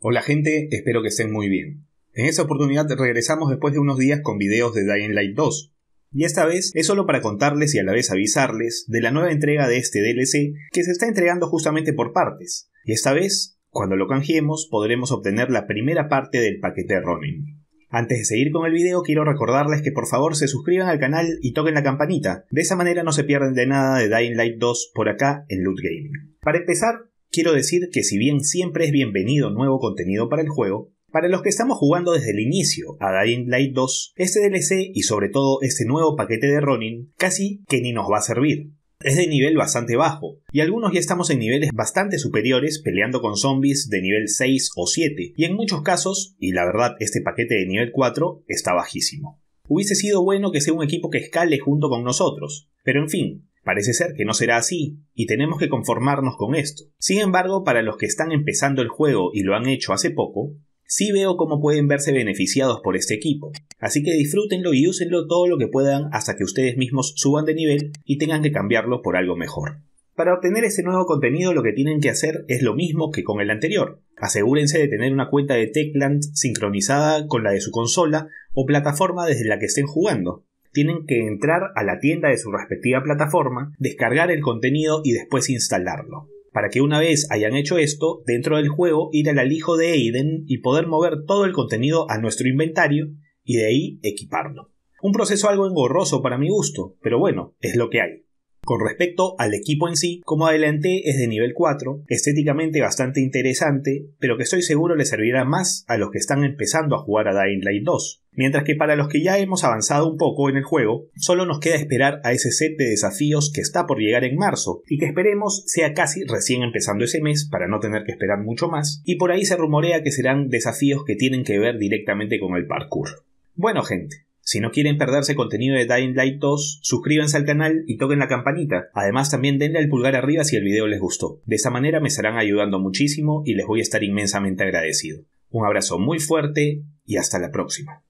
Hola gente, espero que estén muy bien. En esta oportunidad regresamos después de unos días con videos de Dying Light 2. Y esta vez es solo para contarles y a la vez avisarles de la nueva entrega de este DLC que se está entregando justamente por partes. Y esta vez, cuando lo canjeemos, podremos obtener la primera parte del paquete Ronin. Antes de seguir con el video, quiero recordarles que por favor se suscriban al canal y toquen la campanita. De esa manera no se pierden de nada de Dying Light 2 por acá en Loot Gaming. Para empezar, Quiero decir que si bien siempre es bienvenido nuevo contenido para el juego, para los que estamos jugando desde el inicio a Dying Light 2, este DLC y sobre todo este nuevo paquete de Ronin casi que ni nos va a servir. Es de nivel bastante bajo, y algunos ya estamos en niveles bastante superiores peleando con zombies de nivel 6 o 7, y en muchos casos, y la verdad este paquete de nivel 4 está bajísimo. Hubiese sido bueno que sea un equipo que escale junto con nosotros, pero en fin, Parece ser que no será así, y tenemos que conformarnos con esto. Sin embargo, para los que están empezando el juego y lo han hecho hace poco, sí veo cómo pueden verse beneficiados por este equipo. Así que disfrútenlo y úsenlo todo lo que puedan hasta que ustedes mismos suban de nivel y tengan que cambiarlo por algo mejor. Para obtener ese nuevo contenido lo que tienen que hacer es lo mismo que con el anterior. Asegúrense de tener una cuenta de Techland sincronizada con la de su consola o plataforma desde la que estén jugando tienen que entrar a la tienda de su respectiva plataforma, descargar el contenido y después instalarlo. Para que una vez hayan hecho esto, dentro del juego ir al alijo de Aiden y poder mover todo el contenido a nuestro inventario y de ahí equiparlo. Un proceso algo engorroso para mi gusto, pero bueno, es lo que hay. Con respecto al equipo en sí, como adelanté, es de nivel 4, estéticamente bastante interesante, pero que estoy seguro le servirá más a los que están empezando a jugar a Dying Light 2. Mientras que para los que ya hemos avanzado un poco en el juego, solo nos queda esperar a ese set de desafíos que está por llegar en marzo y que esperemos sea casi recién empezando ese mes para no tener que esperar mucho más, y por ahí se rumorea que serán desafíos que tienen que ver directamente con el parkour. Bueno gente, si no quieren perderse contenido de Dying Light 2, suscríbanse al canal y toquen la campanita. Además también denle el pulgar arriba si el video les gustó. De esa manera me estarán ayudando muchísimo y les voy a estar inmensamente agradecido. Un abrazo muy fuerte y hasta la próxima.